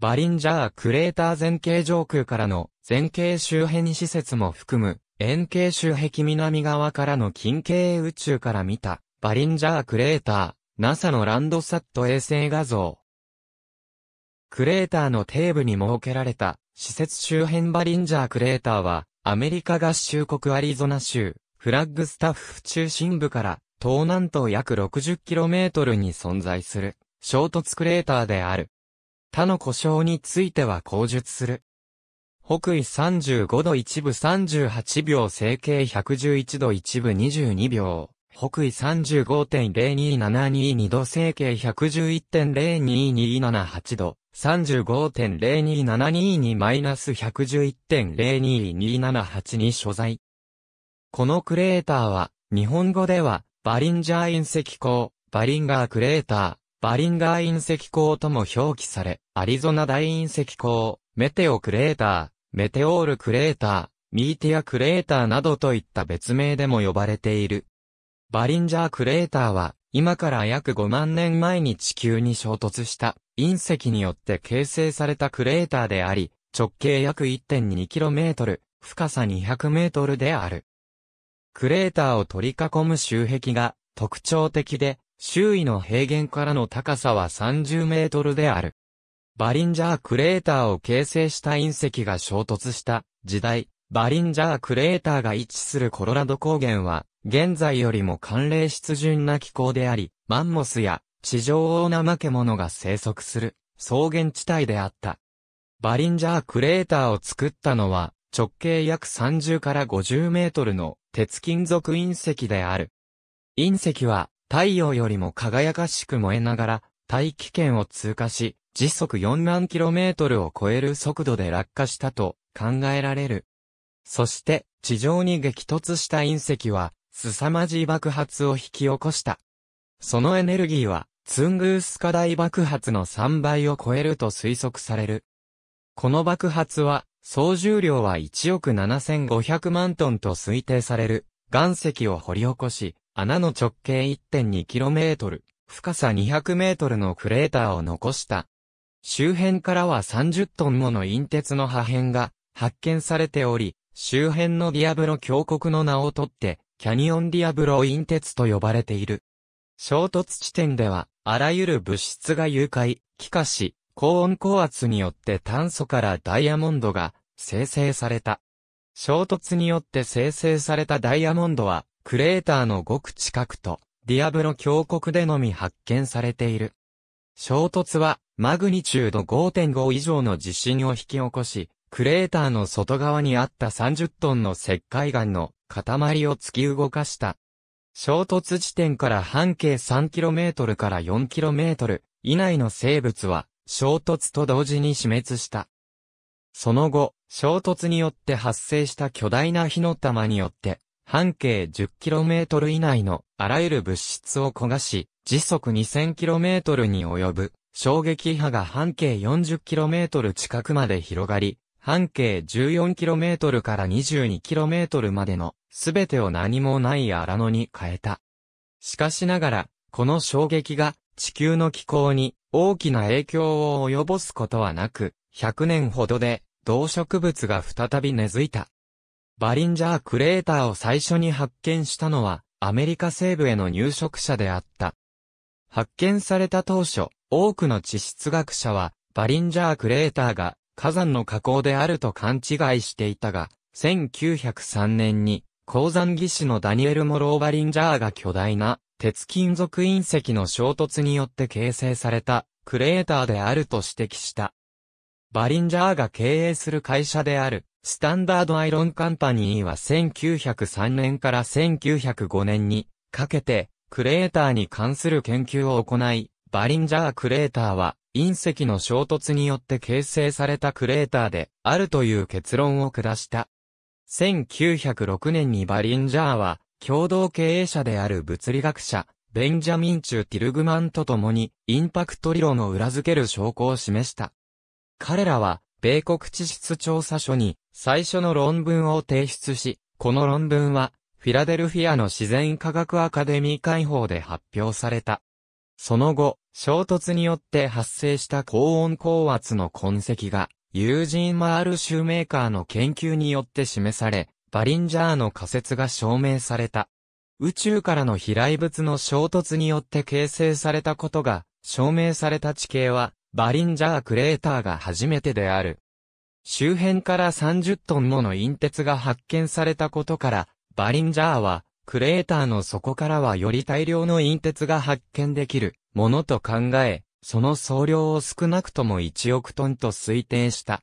バリンジャークレーター前景上空からの前景周辺施設も含む、円形周壁南側からの近景宇宙から見た、バリンジャークレーター、NASA のランドサット衛星画像。クレーターの底部に設けられた、施設周辺バリンジャークレーターは、アメリカ合衆国アリゾナ州、フラッグスタッフ中心部から、東南東約 60km に存在する、衝突クレーターである。他の故障については口述する。北緯35度一部38秒整形111度一部22秒。北緯35.02722度整形1 1 1 0 2 2 7 8度。35.02722-111.02278に所在。このクレーターは、日本語では、バリンジャー隕石坑、バリンガークレーター、バリンガー隕石港とも表記され、アリゾナ大隕石港、メテオクレーター、メテオールクレーター、ミーティアクレーターなどといった別名でも呼ばれている。バリンジャークレーターは、今から約5万年前に地球に衝突した隕石によって形成されたクレーターであり、直径約 1.2km、深さ 200m である。クレーターを取り囲む周壁が特徴的で、周囲の平原からの高さは30メートルである。バリンジャークレーターを形成した隕石が衝突した時代、バリンジャークレーターが位置するコロラド高原は、現在よりも寒冷湿潤な気候であり、マンモスや地上オオナマケモノが生息する草原地帯であった。バリンジャークレーターを作ったのは、直径約30から50メートルの鉄金属隕石である。隕石は太陽よりも輝かしく燃えながら、大気圏を通過し、時速4万キロメートルを超える速度で落下したと考えられる。そして、地上に激突した隕石は、凄まじい爆発を引き起こした。そのエネルギーは、ツングースカ大爆発の3倍を超えると推測される。この爆発は、総重量は1億7500万トンと推定される、岩石を掘り起こし、穴の直径 1.2km、深さ 200m のクレーターを残した。周辺からは30トンもの隕鉄の破片が発見されており、周辺のディアブロ峡谷の名をとって、キャニオンディアブロ隕鉄と呼ばれている。衝突地点では、あらゆる物質が融解、気化し、高温高圧によって炭素からダイヤモンドが生成された。衝突によって生成されたダイヤモンドは、クレーターのごく近くと、ディアブロ峡谷でのみ発見されている。衝突は、マグニチュード5.5以上の地震を引き起こし、クレーターの外側にあった30トンの石灰岩の塊を突き動かした。衝突地点から半径 3km から 4km 以内の生物は衝突と同時に死滅した。その後、衝突によって発生した巨大な火の玉によって半径 10km 以内のあらゆる物質を焦がし、時速 2000km に及ぶ衝撃波が半径 40km 近くまで広がり、半径 14km から 22km までのすべてを何もない荒野に変えた。しかしながら、この衝撃が地球の気候に大きな影響を及ぼすことはなく、100年ほどで動植物が再び根付いた。バリンジャークレーターを最初に発見したのは、アメリカ西部への入植者であった。発見された当初、多くの地質学者は、バリンジャークレーターが火山の火口であると勘違いしていたが、1903年に、鉱山技師のダニエル・モロー・バリンジャーが巨大な鉄金属隕石の衝突によって形成されたクレーターであると指摘した。バリンジャーが経営する会社である、スタンダードアイロンカンパニーは1903年から1905年にかけて、クレーターに関する研究を行い、バリンジャークレーターは、隕石の衝突によって形成されたクレーターであるという結論を下した。1906年にバリンジャーは、共同経営者である物理学者、ベンジャミン・チュ・ティルグマンと共に、インパクト理論を裏付ける証拠を示した。彼らは、米国地質調査所に最初の論文を提出し、この論文は、フィラデルフィアの自然科学アカデミー会報で発表された。その後、衝突によって発生した高温高圧の痕跡が、ユージン・マール・シューメーカーの研究によって示され、バリンジャーの仮説が証明された。宇宙からの飛来物の衝突によって形成されたことが証明された地形は、バリンジャークレーターが初めてである。周辺から30トンもの陰鉄が発見されたことから、バリンジャーは、クレーターの底からはより大量の陰鉄が発見できるものと考え、その総量を少なくとも1億トンと推定した。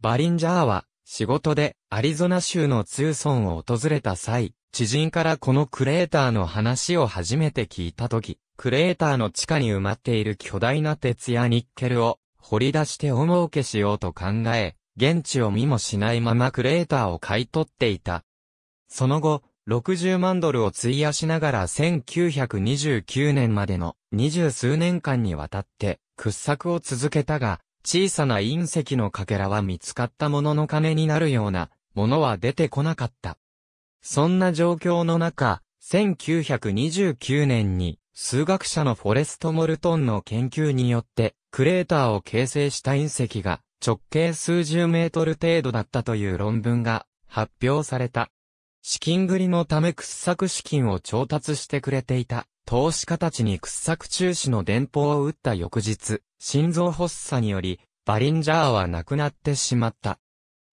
バリンジャーは、仕事でアリゾナ州のツーソンを訪れた際、知人からこのクレーターの話を初めて聞いたとき、クレーターの地下に埋まっている巨大な鉄やニッケルを掘り出してお儲けしようと考え、現地を見もしないままクレーターを買い取っていた。その後、60万ドルを費やしながら1929年までの二十数年間にわたって掘削を続けたが、小さな隕石のかけらは見つかったものの金になるようなものは出てこなかった。そんな状況の中、1929年に数学者のフォレスト・モルトンの研究によって、クレーターを形成した隕石が直径数十メートル程度だったという論文が発表された。資金繰りのため掘削資金を調達してくれていた投資家たちに掘削中止の電報を打った翌日、心臓発作により、バリンジャーは亡くなってしまった。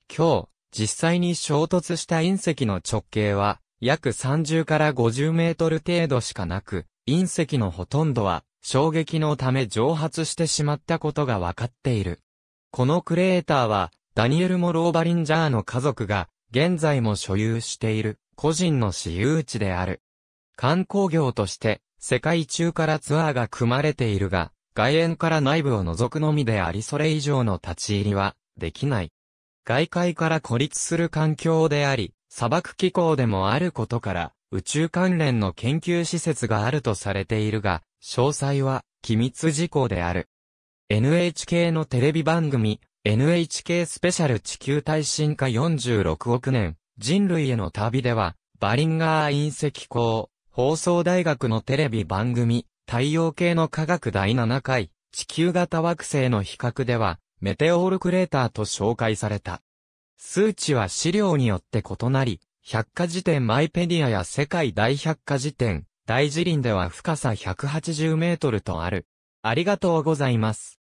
今日、実際に衝突した隕石の直径は、約30から50メートル程度しかなく、隕石のほとんどは衝撃のため蒸発してしまったことが分かっている。このクレーターは、ダニエル・モローバリンジャーの家族が、現在も所有している、個人の私有地である。観光業として、世界中からツアーが組まれているが、外縁から内部を除くのみでありそれ以上の立ち入りは、できない。外界から孤立する環境であり、砂漠気候でもあることから、宇宙関連の研究施設があるとされているが、詳細は機密事項である。NHK のテレビ番組、NHK スペシャル地球耐震化46億年、人類への旅では、バリンガー隕石港、放送大学のテレビ番組、太陽系の科学第7回、地球型惑星の比較では、メテオールクレーターと紹介された。数値は資料によって異なり、百科事典マイペディアや世界大百科事典、大辞林では深さ180メートルとある。ありがとうございます。